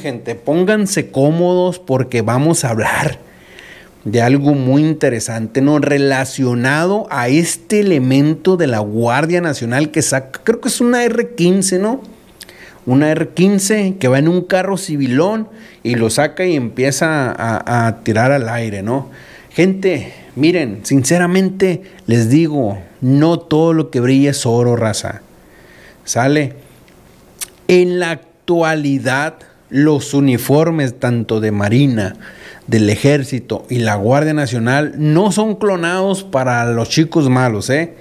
gente, pónganse cómodos porque vamos a hablar de algo muy interesante, ¿no? Relacionado a este elemento de la Guardia Nacional que saca, creo que es una R15, ¿no? Una R15 que va en un carro civilón y lo saca y empieza a, a tirar al aire, ¿no? Gente, miren, sinceramente les digo, no todo lo que brilla es oro, raza. ¿Sale? En la actualidad, los uniformes tanto de Marina, del Ejército y la Guardia Nacional no son clonados para los chicos malos, ¿eh?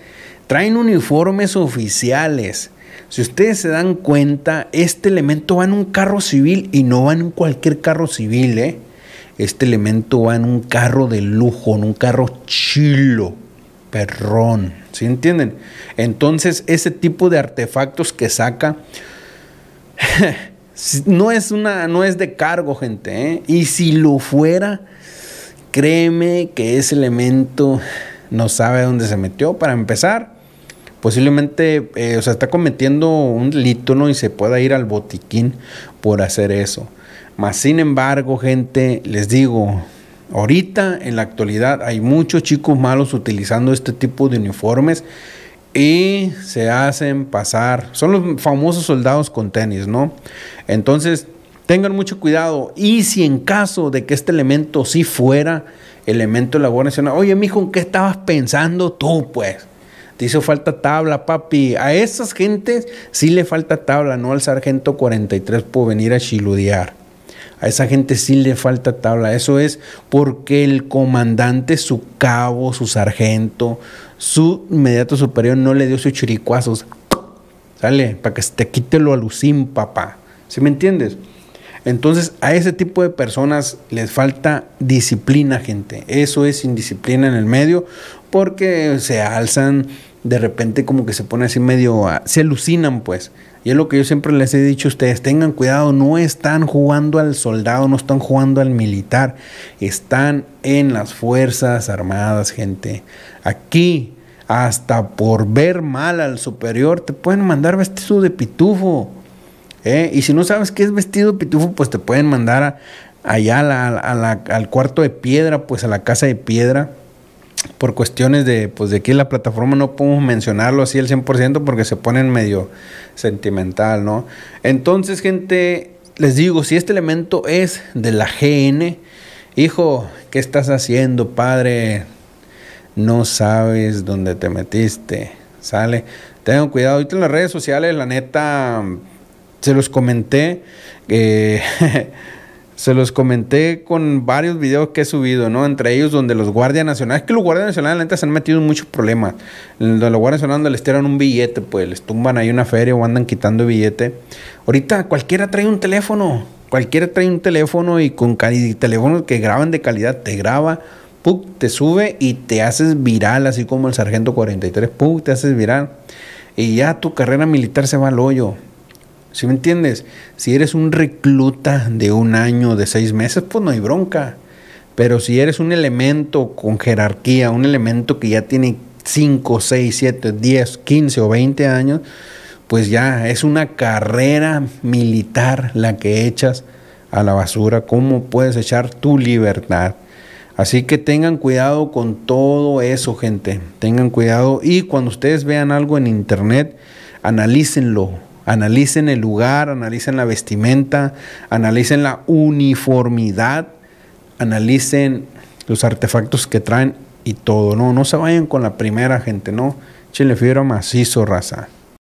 Traen uniformes oficiales. Si ustedes se dan cuenta, este elemento va en un carro civil y no va en cualquier carro civil, ¿eh? Este elemento va en un carro de lujo, en un carro chilo, perrón, ¿sí entienden? Entonces, ese tipo de artefactos que saca No es, una, no es de cargo, gente. ¿eh? Y si lo fuera, créeme que ese elemento no sabe dónde se metió. Para empezar, posiblemente, eh, está cometiendo un delito, Y se pueda ir al botiquín por hacer eso. Mas, sin embargo, gente, les digo, ahorita en la actualidad hay muchos chicos malos utilizando este tipo de uniformes y se hacen pasar. Son los famosos soldados con tenis, ¿no? Entonces, tengan mucho cuidado. Y si en caso de que este elemento sí fuera elemento de la Nacional, oye, mijo, ¿en qué estabas pensando tú, pues? Te hizo falta tabla, papi. A esas gentes sí le falta tabla, no al sargento 43 por venir a chiludear. A esa gente sí le falta tabla. Eso es porque el comandante, su cabo, su sargento, su inmediato superior no le dio sus chiricuazos. ¿Sale? Para que te quite lo alucín, papá. ¿Sí me entiendes? Entonces, a ese tipo de personas les falta disciplina, gente. Eso es indisciplina en el medio porque se alzan de repente como que se pone así medio, ah, se alucinan pues. Y es lo que yo siempre les he dicho a ustedes, tengan cuidado, no están jugando al soldado, no están jugando al militar, están en las Fuerzas Armadas, gente. Aquí, hasta por ver mal al superior, te pueden mandar vestido de pitufo. ¿eh? Y si no sabes qué es vestido de pitufo, pues te pueden mandar allá al cuarto de piedra, pues a la casa de piedra por cuestiones de, pues de la plataforma no podemos mencionarlo así al 100% porque se ponen medio sentimental, ¿no? Entonces, gente, les digo, si este elemento es de la GN, hijo, ¿qué estás haciendo, padre? No sabes dónde te metiste, ¿sale? Tengan cuidado, ahorita en las redes sociales, la neta, se los comenté, eh, se los comenté con varios videos que he subido, ¿no? Entre ellos donde los guardias nacionales, es que los guardias nacionales neta se han metido en muchos problemas. los guardias nacionales les tiran un billete, pues les tumban ahí una feria o andan quitando billete. Ahorita cualquiera trae un teléfono, cualquiera trae un teléfono y con teléfonos que graban de calidad, te graba, te sube y te haces viral, así como el sargento 43, puk, te haces viral. Y ya tu carrera militar se va al hoyo. Si me entiendes? Si eres un recluta de un año, de seis meses, pues no hay bronca. Pero si eres un elemento con jerarquía, un elemento que ya tiene 5, 6, 7, 10, 15 o 20 años, pues ya es una carrera militar la que echas a la basura. ¿Cómo puedes echar tu libertad? Así que tengan cuidado con todo eso, gente. Tengan cuidado y cuando ustedes vean algo en internet, analícenlo Analicen el lugar, analicen la vestimenta, analicen la uniformidad, analicen los artefactos que traen y todo, ¿no? No se vayan con la primera gente, ¿no? Chile fibra macizo, raza.